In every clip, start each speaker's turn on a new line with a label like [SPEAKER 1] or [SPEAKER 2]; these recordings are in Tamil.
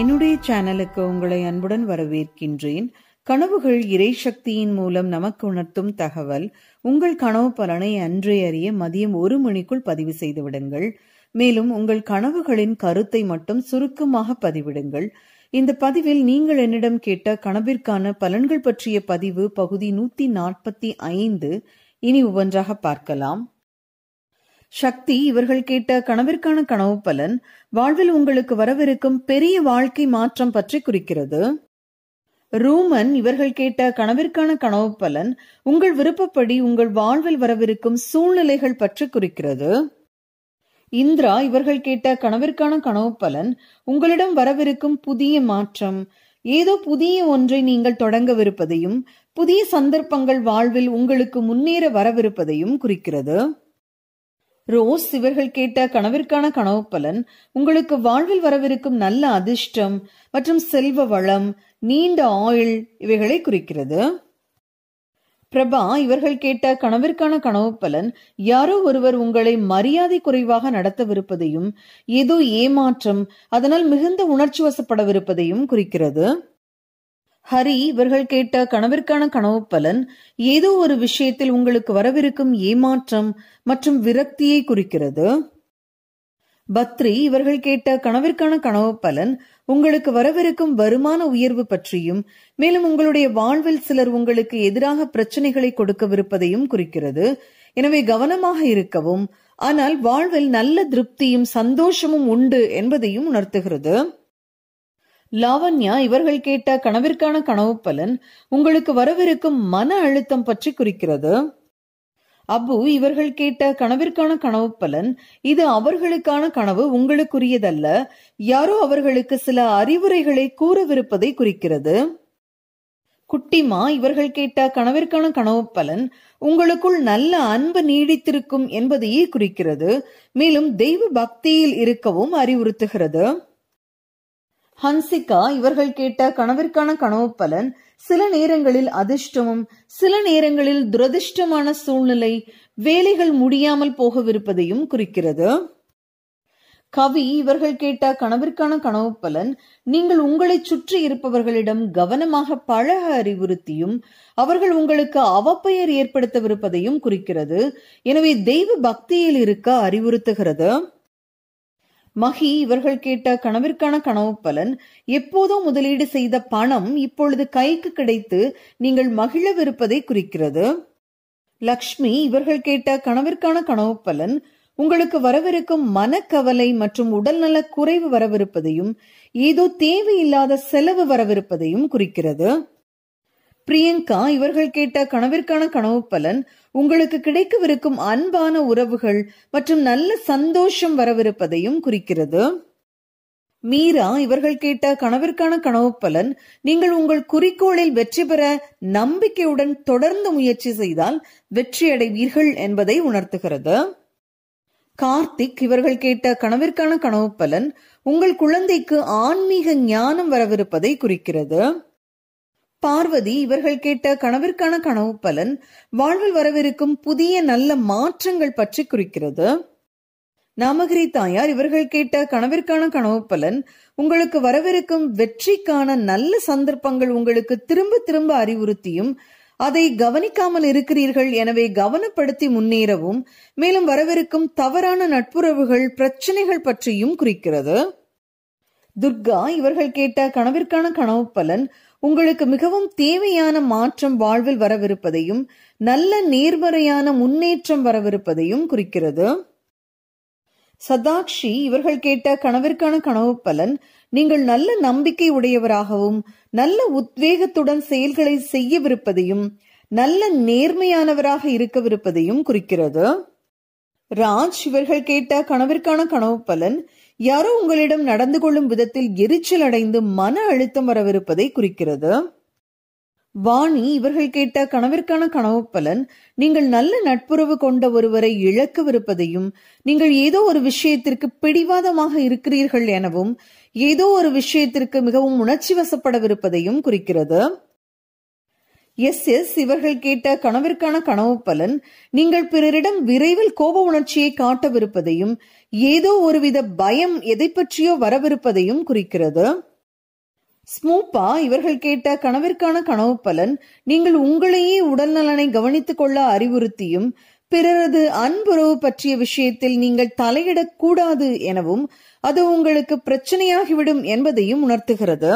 [SPEAKER 1] என்னுடைய சேனலுக்கு உங்களை அன்புடன் வரவேற்கின்றேன் கனவுகள் இறை சக்தியின் மூலம் நமக்கு உணர்த்தும் தகவல் உங்கள் கனவு பலனை அன்றே அறிய மதியம் ஒரு மணிக்குள் பதிவு செய்து விடுங்கள் மேலும் உங்கள் கனவுகளின் கருத்தை மட்டும் சுருக்கமாக பதிவிடுங்கள் இந்த பதிவில் நீங்கள் என்னிடம் கேட்ட கனவிற்கான பலன்கள் பற்றிய பதிவு பகுதி நூத்தி நாற்பத்தி ஐந்து இனி ஒவ்வொன்றாக பார்க்கலாம் சக்தி இவர்கள் கேட்ட கனவிற்கான கனவு பலன் வாழ்வில் உங்களுக்கு வரவிருக்கும் பெரிய வாழ்க்கை மாற்றம் பற்றி குறிக்கிறது ரூமன் இவர்கள் கேட்ட கனவிற்கான கனவு பலன் உங்கள் விருப்பப்படி உங்கள் வாழ்வில் வரவிருக்கும் சூழ்நிலைகள் பற்றி குறிக்கிறது இந்திரா இவர்கள் கேட்ட கனவிற்கான கனவு பலன் உங்களிடம் வரவிருக்கும் புதிய மாற்றம் ஏதோ புதிய ஒன்றை நீங்கள் தொடங்கவிருப்பதையும் புதிய சந்தர்ப்பங்கள் வாழ்வில் உங்களுக்கு முன்னேற வரவிருப்பதையும் குறிக்கிறது ரோஸ் இவர்கள் கேட்ட கனவிற்கான கனவு பலன் உங்களுக்கு வாழ்வில் வரவிருக்கும் நல்ல அதிர்ஷ்டம் மற்றும் செல்வ வளம் நீண்ட ஆயுள் இவைகளை குறிக்கிறது பிரபா இவர்கள் கேட்ட கனவிற்கான கனவு பலன் யாரோ ஒருவர் உங்களை மரியாதை குறைவாக நடத்தவிருப்பதையும் ஏதோ ஏமாற்றம் அதனால் மிகுந்த உணர்ச்சி வசப்படவிருப்பதையும் குறிக்கிறது ஹரி இவர்கள் கேட்ட கனவிற்கான கனவு பலன் ஏதோ ஒரு விஷயத்தில் உங்களுக்கு வரவிருக்கும் ஏமாற்றம் மற்றும் விரக்தியை குறிக்கிறது பத்ரி இவர்கள் கேட்ட கனவிற்கான கனவு பலன் உங்களுக்கு வரவிருக்கும் வருமான உயர்வு பற்றியும் மேலும் உங்களுடைய வாழ்வில் சிலர் உங்களுக்கு எதிராக பிரச்சனைகளை கொடுக்கவிருப்பதையும் குறிக்கிறது எனவே கவனமாக இருக்கவும் ஆனால் வாழ்வில் நல்ல திருப்தியும் சந்தோஷமும் உண்டு என்பதையும் உணர்த்துகிறது லாவண்யா இவர்கள் கேட்ட கனவிற்கான கனவு பலன் உங்களுக்கு வரவிருக்கும் மன அழுத்தம் பற்றி குறிக்கிறது அப்பு இவர்கள் கேட்ட கனவிற்கான கனவு பலன் இது அவர்களுக்கான கனவு உங்களுக்குரியதல்ல யாரோ அவர்களுக்கு சில அறிவுரைகளை கூறவிருப்பதை குறிக்கிறது குட்டிமா இவர்கள் கேட்ட கனவிற்கான கனவு பலன் உங்களுக்குள் நல்ல அன்பு நீடித்திருக்கும் என்பதையே குறிக்கிறது மேலும் தெய்வ பக்தியில் இருக்கவும் அறிவுறுத்துகிறது ஹன்சிகா இவர்கள் கேட்ட கனவிற்கான கனவு பலன் சில நேரங்களில் அதிர்ஷ்டமும் சில நேரங்களில் துரதிர்ஷ்டமான சூழ்நிலை வேலைகள் முடியாமல் போகவிருப்பதையும் குறிக்கிறது கவி இவர்கள் கேட்ட கனவிற்கான கனவு பலன் நீங்கள் உங்களை சுற்றி இருப்பவர்களிடம் கவனமாக பழக அறிவுறுத்தியும் அவர்கள் உங்களுக்கு அவப்பெயர் ஏற்படுத்தவிருப்பதையும் குறிக்கிறது எனவே தெய்வ பக்தியில் இருக்க அறிவுறுத்துகிறது மகி இவர்கள் கேட்ட கனவிற்கான கனவு பலன் எப்போதோ முதலீடு செய்த பணம் இப்பொழுது கைக்கு கிடைத்து நீங்கள் மகிழவிருப்பதை குறிக்கிறது லக்ஷ்மி இவர்கள் கேட்ட கனவிற்கான கனவு பலன் உங்களுக்கு வரவிருக்கும் மனக்கவலை மற்றும் உடல்நல குறைவு வரவிருப்பதையும் ஏதோ தேவையில்லாத செலவு வரவிருப்பதையும் குறிக்கிறது பிரியங்கா இவர்கள் கேட்ட கனவிற்கான கனவு பலன் உங்களுக்கு கிடைக்கவிருக்கும் அன்பான உறவுகள் மற்றும் நல்ல சந்தோஷம் வரவிருப்பதையும் குறிக்கிறது மீரா இவர்கள் கேட்ட கனவிற்கான கனவு பலன் நீங்கள் உங்கள் குறிக்கோளில் வெற்றி பெற நம்பிக்கையுடன் தொடர்ந்து முயற்சி செய்தால் வெற்றி அடைவீர்கள் என்பதை உணர்த்துகிறது கார்த்திக் இவர்கள் கேட்ட கனவிற்கான கனவு பலன் உங்கள் குழந்தைக்கு ஆன்மீக ஞானம் வரவிருப்பதை குறிக்கிறது பார்வதி இவர்கள் கேட்ட கனவிற்கான கனவு பலன் வாழ்வில் வரவிருக்கும் புதிய நல்ல மாற்றங்கள் பற்றி குறிக்கிறது நாமகிரி தாயார் இவர்கள் கேட்ட கனவிற்கான கனவு பலன் உங்களுக்கு வரவிருக்கும் வெற்றிக்கான நல்ல சந்தர்ப்பங்கள் உங்களுக்கு திரும்ப திரும்ப அறிவுறுத்தியும் அதை கவனிக்காமல் இருக்கிறீர்கள் எனவே கவனப்படுத்தி முன்னேறவும் மேலும் வரவிருக்கும் தவறான நட்புறவுகள் பிரச்சனைகள் பற்றியும் குறிக்கிறது துர்கா இவர்கள் கேட்ட கனவிற்கான கனவு பலன் உங்களுக்கு மிகவும் தேவையான மாற்றம் வாழ்வில் வரவிருப்பதையும் நல்ல நேர்மறையான முன்னேற்றம் வரவிருப்பதையும் குறிக்கிறது சதாக்ஷி இவர்கள் கேட்ட கனவிற்கான கனவு பலன் நீங்கள் நல்ல நம்பிக்கை உடையவராகவும் நல்ல உத்வேகத்துடன் செயல்களை செய்யவிருப்பதையும் நல்ல நேர்மையானவராக இருக்கவிருப்பதையும் குறிக்கிறது ராஜ் இவர்கள் கேட்ட கனவிற்கான கனவு பலன் யாரோ உங்களிடம் நடந்து கொள்ளும் விதத்தில் எரிச்சல் அடைந்து மன அழுத்தம் வரவிருப்பதை குறிக்கிறது வாணி இவர்கள் கேட்ட கனவிற்கான கனவு பலன் நீங்கள் நல்ல நட்புறவு கொண்ட ஒருவரை இழக்கவிருப்பதையும் நீங்கள் ஏதோ ஒரு விஷயத்திற்கு பிடிவாதமாக இருக்கிறீர்கள் எனவும் ஏதோ ஒரு விஷயத்திற்கு மிகவும் உணர்ச்சி வசப்படவிருப்பதையும் குறிக்கிறது எஸ் எஸ் இவர்கள் கேட்ட கனவிற்கான கனவு பலன் நீங்கள் பிறரிடம் விரைவில் கோப உணர்ச்சியை காட்டவிருப்பதையும் ஏதோ ஒருவித பயம் எதை பற்றியோ வரவிருப்பதையும் குறிக்கிறது ஸ்மூப்பா இவர்கள் கேட்ட கனவிற்கான கனவு பலன் நீங்கள் உங்களையே நலனை கவனித்துக் கொள்ள அறிவுறுத்தியும் பிறரது அன்புறவு பற்றிய விஷயத்தில் நீங்கள் தலையிடக்கூடாது எனவும் அது உங்களுக்கு பிரச்சனையாகிவிடும் என்பதையும் உணர்த்துகிறது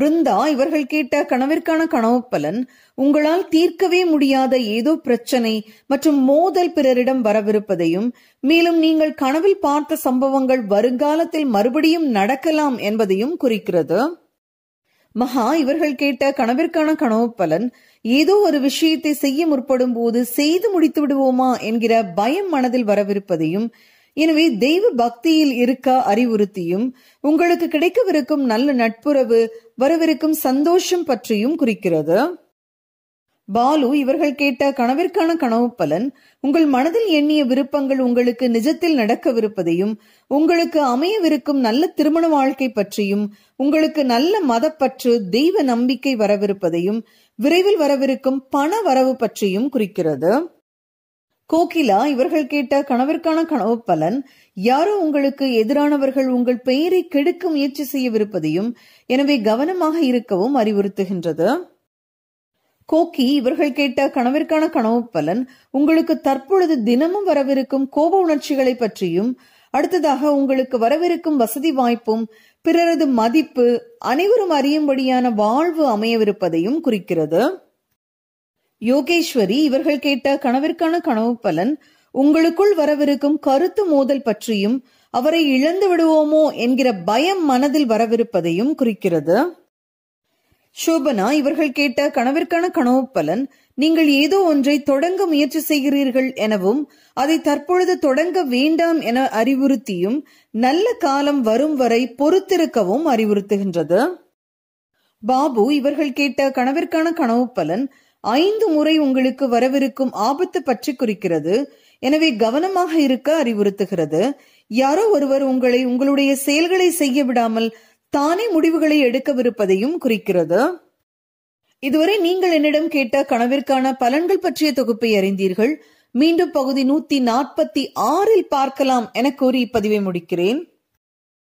[SPEAKER 1] பிருந்தா இவர்கள் கேட்ட கனவிற்கான கனவு பலன் உங்களால் தீர்க்கவே முடியாத ஏதோ பிரச்சனை மற்றும் மோதல் பிறரிடம் வரவிருப்பதையும் மேலும் நீங்கள் கனவில் பார்த்த சம்பவங்கள் வருங்காலத்தில் மறுபடியும் நடக்கலாம் என்பதையும் குறிக்கிறது மகா இவர்கள் கேட்ட கனவிற்கான கனவு பலன் ஏதோ ஒரு விஷயத்தை செய்ய முற்படும் போது செய்து முடித்து விடுவோமா என்கிற பயம் மனதில் வரவிருப்பதையும் எனவே தெய்வ பக்தியில் இருக்க அறிவுறுத்தியும் உங்களுக்கு கிடைக்கவிருக்கும் நல்ல நட்புறவு வரவிருக்கும் சந்தோஷம் பற்றியும் குறிக்கிறது பாலு இவர்கள் கேட்ட கனவிற்கான கனவு பலன் உங்கள் மனதில் எண்ணிய விருப்பங்கள் உங்களுக்கு நிஜத்தில் நடக்கவிருப்பதையும் உங்களுக்கு அமையவிருக்கும் நல்ல திருமண வாழ்க்கை பற்றியும் உங்களுக்கு நல்ல மதப்பற்று தெய்வ நம்பிக்கை வரவிருப்பதையும் விரைவில் வரவிருக்கும் பண வரவு பற்றியும் குறிக்கிறது கோகிலா இவர்கள் கேட்ட கனவிற்கான கனவு பலன் யாரோ உங்களுக்கு எதிரானவர்கள் உங்கள் பெயரை கெடுக்க முயற்சி செய்யவிருப்பதையும் எனவே கவனமாக இருக்கவும் அறிவுறுத்துகின்றது கோகி இவர்கள் கேட்ட கனவிற்கான கனவு பலன் உங்களுக்கு தற்பொழுது தினமும் வரவிருக்கும் கோப உணர்ச்சிகளை பற்றியும் அடுத்ததாக உங்களுக்கு வரவிருக்கும் வசதி வாய்ப்பும் பிறரது மதிப்பு அனைவரும் அறியும்படியான வாழ்வு அமையவிருப்பதையும் குறிக்கிறது யோகேஸ்வரி இவர்கள் கேட்ட கனவிற்கான கனவு பலன் உங்களுக்குள் வரவிருக்கும் கருத்து மோதல் பற்றியும் அவரை இழந்து விடுவோமோ என்கிற பயம் மனதில் வரவிருப்பதையும் குறிக்கிறது சோபனா இவர்கள் கேட்ட கனவிற்கான கனவு பலன் நீங்கள் ஏதோ ஒன்றை தொடங்க முயற்சி செய்கிறீர்கள் எனவும் அதை தற்பொழுது தொடங்க வேண்டாம் என அறிவுறுத்தியும் நல்ல காலம் வரும் வரை பொறுத்திருக்கவும் அறிவுறுத்துகின்றது பாபு இவர்கள் கேட்ட கனவிற்கான கனவு பலன் ஐந்து முறை உங்களுக்கு வரவிருக்கும் ஆபத்து பற்றி குறிக்கிறது எனவே கவனமாக இருக்க அறிவுறுத்துகிறது யாரோ ஒருவர் உங்களை உங்களுடைய செயல்களை செய்ய விடாமல் தானே முடிவுகளை எடுக்கவிருப்பதையும் குறிக்கிறது இதுவரை நீங்கள் என்னிடம் கேட்ட கனவிற்கான பலன்கள் பற்றிய தொகுப்பை அறிந்தீர்கள் மீண்டும் பகுதி நூத்தி நாற்பத்தி ஆறில் பார்க்கலாம் என கூறி இப்பதிவை முடிக்கிறேன்